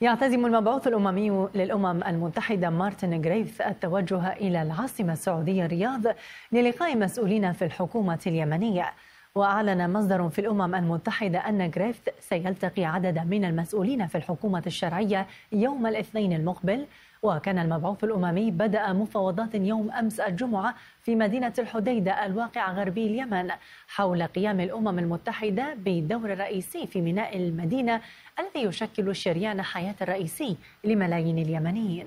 يعتزم المبعوث الأممي للأمم المتحدة مارتن غريفث التوجه إلى العاصمة السعودية الرياض للقاء مسؤولين في الحكومة اليمنية وأعلن مصدر في الأمم المتحدة أن غريفت سيلتقي عددا من المسؤولين في الحكومة الشرعية يوم الاثنين المقبل وكان المبعوث الأممي بدأ مفاوضات يوم أمس الجمعة في مدينة الحديدة الواقعة غربي اليمن حول قيام الأمم المتحدة بدور رئيسي في ميناء المدينة الذي يشكل شريان حياة الرئيسي لملايين اليمنيين